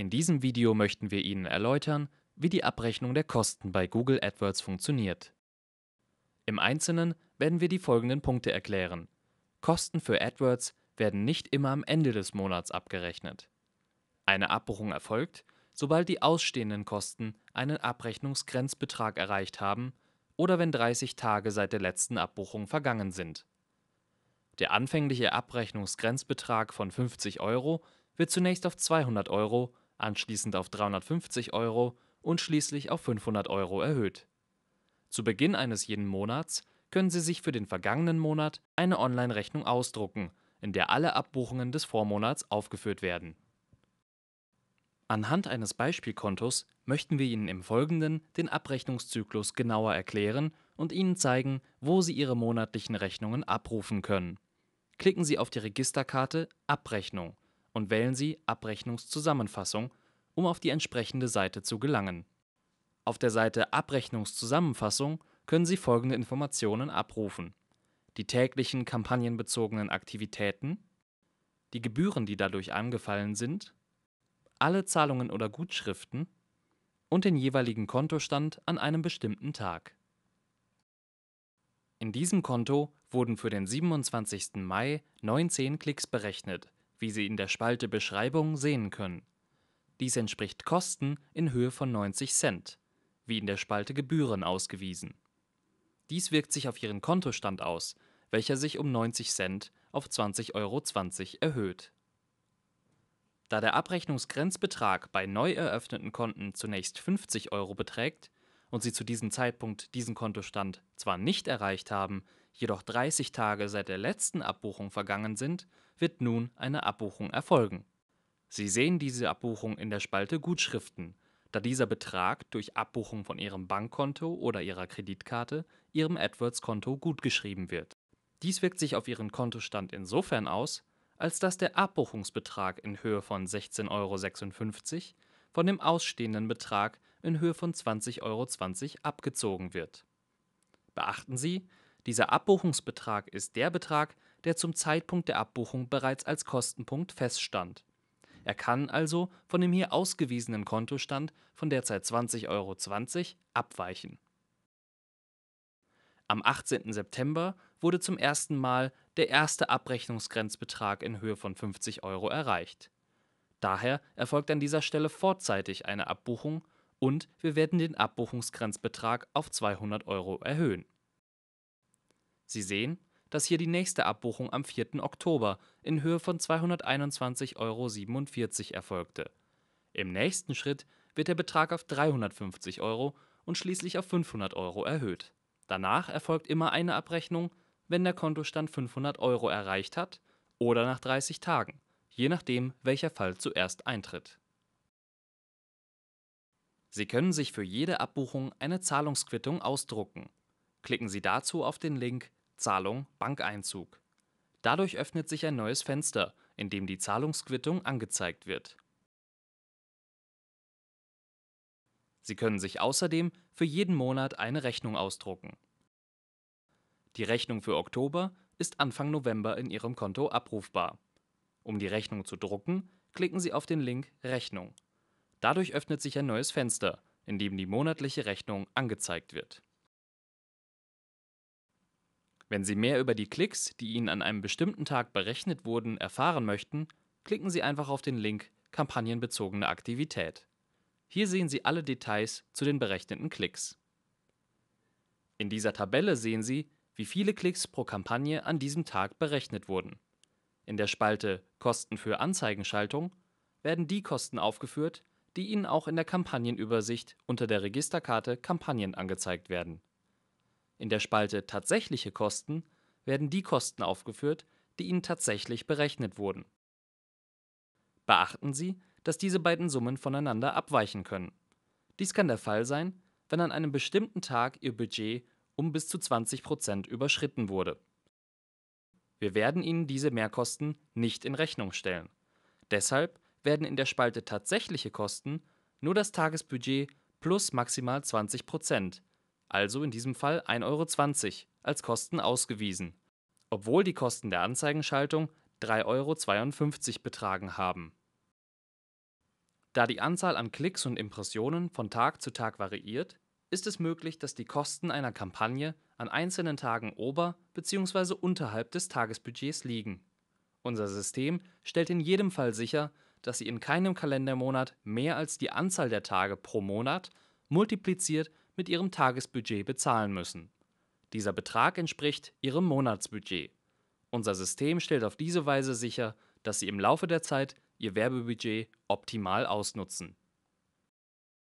In diesem Video möchten wir Ihnen erläutern, wie die Abrechnung der Kosten bei Google AdWords funktioniert. Im Einzelnen werden wir die folgenden Punkte erklären. Kosten für AdWords werden nicht immer am Ende des Monats abgerechnet. Eine Abbuchung erfolgt, sobald die ausstehenden Kosten einen Abrechnungsgrenzbetrag erreicht haben oder wenn 30 Tage seit der letzten Abbuchung vergangen sind. Der anfängliche Abrechnungsgrenzbetrag von 50 Euro wird zunächst auf 200 Euro anschließend auf 350 Euro und schließlich auf 500 Euro erhöht. Zu Beginn eines jeden Monats können Sie sich für den vergangenen Monat eine Online-Rechnung ausdrucken, in der alle Abbuchungen des Vormonats aufgeführt werden. Anhand eines Beispielkontos möchten wir Ihnen im Folgenden den Abrechnungszyklus genauer erklären und Ihnen zeigen, wo Sie Ihre monatlichen Rechnungen abrufen können. Klicken Sie auf die Registerkarte Abrechnung und wählen Sie Abrechnungszusammenfassung, um auf die entsprechende Seite zu gelangen. Auf der Seite Abrechnungszusammenfassung können Sie folgende Informationen abrufen. Die täglichen kampagnenbezogenen Aktivitäten, die Gebühren, die dadurch angefallen sind, alle Zahlungen oder Gutschriften und den jeweiligen Kontostand an einem bestimmten Tag. In diesem Konto wurden für den 27. Mai 19 Klicks berechnet, wie Sie in der Spalte Beschreibung sehen können. Dies entspricht Kosten in Höhe von 90 Cent, wie in der Spalte Gebühren ausgewiesen. Dies wirkt sich auf Ihren Kontostand aus, welcher sich um 90 Cent auf 20,20 Euro erhöht. Da der Abrechnungsgrenzbetrag bei neu eröffneten Konten zunächst 50 Euro beträgt und Sie zu diesem Zeitpunkt diesen Kontostand zwar nicht erreicht haben, jedoch 30 Tage seit der letzten Abbuchung vergangen sind, wird nun eine Abbuchung erfolgen. Sie sehen diese Abbuchung in der Spalte Gutschriften, da dieser Betrag durch Abbuchung von Ihrem Bankkonto oder Ihrer Kreditkarte Ihrem AdWords-Konto gutgeschrieben wird. Dies wirkt sich auf Ihren Kontostand insofern aus, als dass der Abbuchungsbetrag in Höhe von 16,56 Euro von dem ausstehenden Betrag in Höhe von 20,20 Euro abgezogen wird. Beachten Sie, dieser Abbuchungsbetrag ist der Betrag, der zum Zeitpunkt der Abbuchung bereits als Kostenpunkt feststand. Er kann also von dem hier ausgewiesenen Kontostand von derzeit 20,20 Euro abweichen. Am 18. September wurde zum ersten Mal der erste Abrechnungsgrenzbetrag in Höhe von 50 Euro erreicht. Daher erfolgt an dieser Stelle vorzeitig eine Abbuchung und wir werden den Abbuchungsgrenzbetrag auf 200 Euro erhöhen Sie sehen, dass hier die nächste Abbuchung am 4. Oktober in Höhe von 221,47 Euro erfolgte. Im nächsten Schritt wird der Betrag auf 350 Euro und schließlich auf 500 Euro erhöht. Danach erfolgt immer eine Abrechnung, wenn der Kontostand 500 Euro erreicht hat oder nach 30 Tagen, je nachdem, welcher Fall zuerst eintritt. Sie können sich für jede Abbuchung eine Zahlungsquittung ausdrucken. Klicken Sie dazu auf den Link Zahlung, Bankeinzug. Dadurch öffnet sich ein neues Fenster, in dem die Zahlungsquittung angezeigt wird. Sie können sich außerdem für jeden Monat eine Rechnung ausdrucken. Die Rechnung für Oktober ist Anfang November in Ihrem Konto abrufbar. Um die Rechnung zu drucken, klicken Sie auf den Link Rechnung. Dadurch öffnet sich ein neues Fenster, in dem die monatliche Rechnung angezeigt wird. Wenn Sie mehr über die Klicks, die Ihnen an einem bestimmten Tag berechnet wurden, erfahren möchten, klicken Sie einfach auf den Link Kampagnenbezogene Aktivität. Hier sehen Sie alle Details zu den berechneten Klicks. In dieser Tabelle sehen Sie, wie viele Klicks pro Kampagne an diesem Tag berechnet wurden. In der Spalte Kosten für Anzeigenschaltung werden die Kosten aufgeführt, die Ihnen auch in der Kampagnenübersicht unter der Registerkarte Kampagnen angezeigt werden. In der Spalte Tatsächliche Kosten werden die Kosten aufgeführt, die Ihnen tatsächlich berechnet wurden. Beachten Sie, dass diese beiden Summen voneinander abweichen können. Dies kann der Fall sein, wenn an einem bestimmten Tag Ihr Budget um bis zu 20 Prozent überschritten wurde. Wir werden Ihnen diese Mehrkosten nicht in Rechnung stellen. Deshalb werden in der Spalte Tatsächliche Kosten nur das Tagesbudget plus maximal 20 Prozent also in diesem Fall 1,20 Euro, als Kosten ausgewiesen, obwohl die Kosten der Anzeigenschaltung 3,52 Euro betragen haben. Da die Anzahl an Klicks und Impressionen von Tag zu Tag variiert, ist es möglich, dass die Kosten einer Kampagne an einzelnen Tagen ober bzw. unterhalb des Tagesbudgets liegen. Unser System stellt in jedem Fall sicher, dass Sie in keinem Kalendermonat mehr als die Anzahl der Tage pro Monat multipliziert mit ihrem Tagesbudget bezahlen müssen. Dieser Betrag entspricht ihrem Monatsbudget. Unser System stellt auf diese Weise sicher, dass sie im Laufe der Zeit ihr Werbebudget optimal ausnutzen